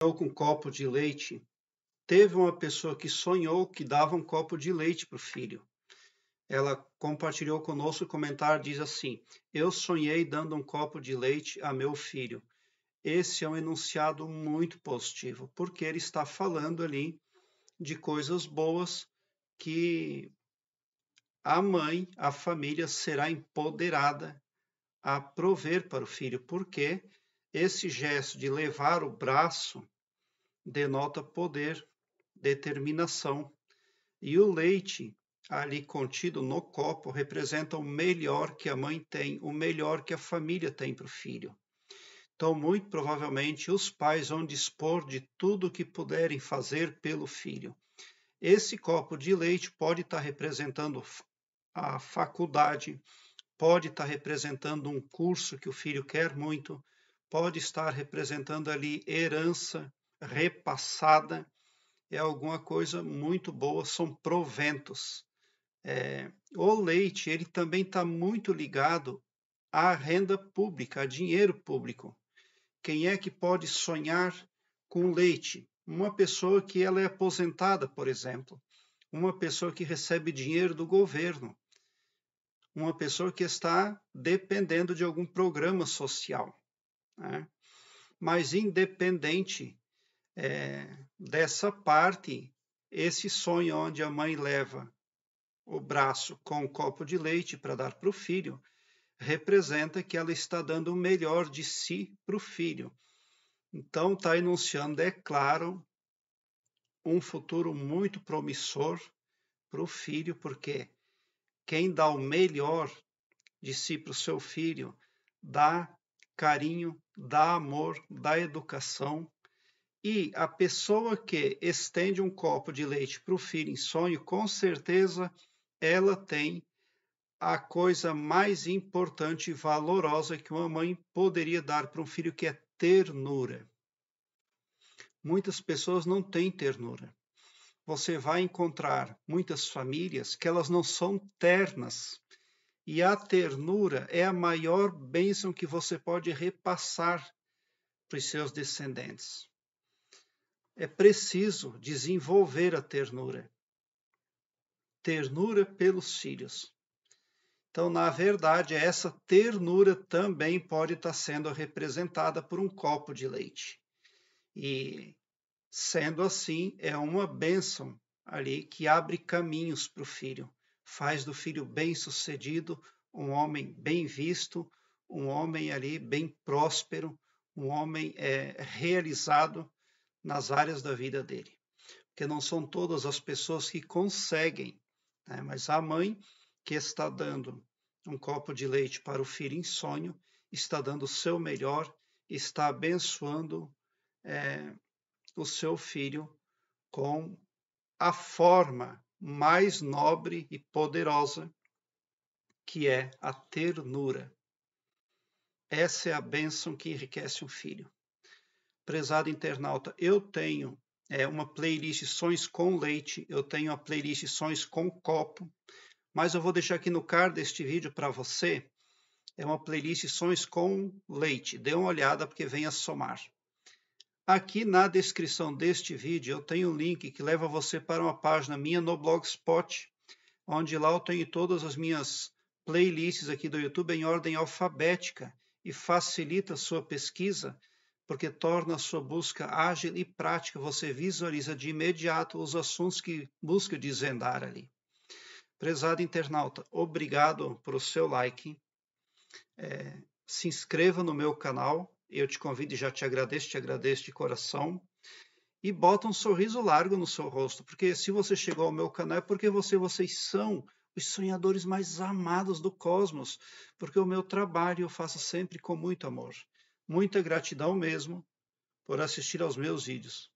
com um copo de leite. Teve uma pessoa que sonhou que dava um copo de leite para o filho. Ela compartilhou conosco o comentário, diz assim: Eu sonhei dando um copo de leite a meu filho. Esse é um enunciado muito positivo, porque ele está falando ali de coisas boas que a mãe, a família será empoderada a prover para o filho, porque esse gesto de levar o braço denota poder, determinação, e o leite ali contido no copo representa o melhor que a mãe tem, o melhor que a família tem para o filho. Então, muito provavelmente, os pais vão dispor de tudo o que puderem fazer pelo filho. Esse copo de leite pode estar tá representando a faculdade, pode estar tá representando um curso que o filho quer muito, pode estar representando ali herança repassada, é alguma coisa muito boa, são proventos. É, o leite, ele também está muito ligado à renda pública, a dinheiro público. Quem é que pode sonhar com leite? Uma pessoa que ela é aposentada, por exemplo. Uma pessoa que recebe dinheiro do governo. Uma pessoa que está dependendo de algum programa social. Né? Mas, independente é, dessa parte, esse sonho onde a mãe leva o braço com um copo de leite para dar para o filho, representa que ela está dando o melhor de si para o filho. Então, está enunciando, é claro, um futuro muito promissor para o filho, porque quem dá o melhor de si para o seu filho dá carinho, dá amor, dá educação. E a pessoa que estende um copo de leite para o filho em sonho, com certeza ela tem a coisa mais importante e valorosa que uma mãe poderia dar para um filho, que é ternura. Muitas pessoas não têm ternura. Você vai encontrar muitas famílias que elas não são ternas, e a ternura é a maior bênção que você pode repassar para os seus descendentes. É preciso desenvolver a ternura. Ternura pelos filhos. Então, na verdade, essa ternura também pode estar sendo representada por um copo de leite. E, sendo assim, é uma bênção ali que abre caminhos para o filho faz do filho bem-sucedido um homem bem visto, um homem ali bem próspero, um homem é, realizado nas áreas da vida dele. Porque não são todas as pessoas que conseguem, né? mas a mãe que está dando um copo de leite para o filho sonho, está dando o seu melhor, está abençoando é, o seu filho com a forma mais nobre e poderosa, que é a ternura. Essa é a bênção que enriquece um filho. Prezado internauta, eu tenho é, uma playlist Sons com Leite, eu tenho a playlist Sons com Copo, mas eu vou deixar aqui no card deste vídeo para você. É uma playlist Sons com Leite. Dê uma olhada porque vem a somar. Aqui na descrição deste vídeo eu tenho um link que leva você para uma página minha no Blogspot, onde lá eu tenho todas as minhas playlists aqui do YouTube em ordem alfabética e facilita a sua pesquisa, porque torna a sua busca ágil e prática. Você visualiza de imediato os assuntos que busca desvendar ali. Prezado internauta, obrigado pelo seu like. É, se inscreva no meu canal eu te convido e já te agradeço, te agradeço de coração. E bota um sorriso largo no seu rosto, porque se você chegou ao meu canal é porque você, vocês são os sonhadores mais amados do cosmos, porque o meu trabalho eu faço sempre com muito amor. Muita gratidão mesmo por assistir aos meus vídeos.